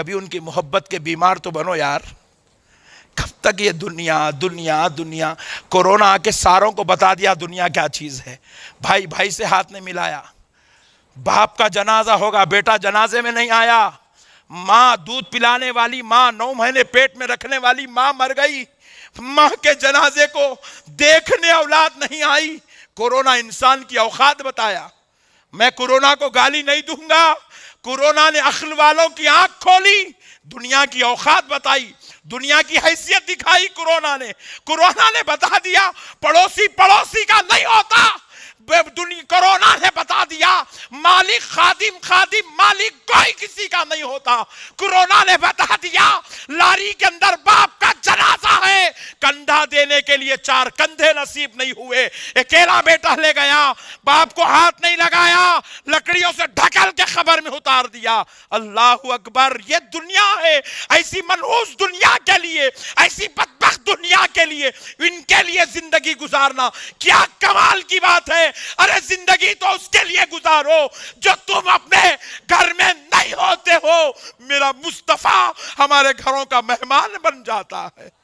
कभी उनकी मोहब्बत के बीमार तो बनो यार कब तक ये दुनिया दुनिया दुनिया कोरोना आके सारों को बता दिया दुनिया क्या चीज़ है भाई भाई से हाथ नहीं मिलाया बाप का जनाजा होगा बेटा जनाजे में नहीं आया माँ दूध पिलाने वाली माँ नौ महीने पेट में रखने वाली माँ मर गई माँ के जनाजे को देखने औलाद नहीं आई कोरोना इंसान की औकात बताया मैं कोरोना को गाली नहीं दूंगा कोरोना ने अखल वालों की आंख खोली दुनिया की औकात बताई दुनिया की हैसियत दिखाई कोरोना ने कोरोना ने बता दिया पड़ोसी पड़ोसी का नहीं होता कोरोना ने बता दिया मालिक खादिम खादिम मालिक कोई किसी का नहीं होता कोरोना ने बता दिया लारी के अंदर बाप का जनाजा है कंधा देने के लिए चार कंधे नसीब नहीं हुए अकेला बेटा ले गया बाप को हाथ नहीं लकड़ियों से ढकल के खबर में उतार दिया अल्लाह अकबर ये दुनिया है ऐसी मनहूस दुनिया के लिए ऐसी बदबक दुनिया के लिए इनके लिए जिंदगी गुजारना क्या कमाल की बात है अरे जिंदगी तो उसके लिए गुजारो जो तुम अपने घर में नहीं होते हो मेरा मुस्तफ़ा हमारे घरों का मेहमान बन जाता है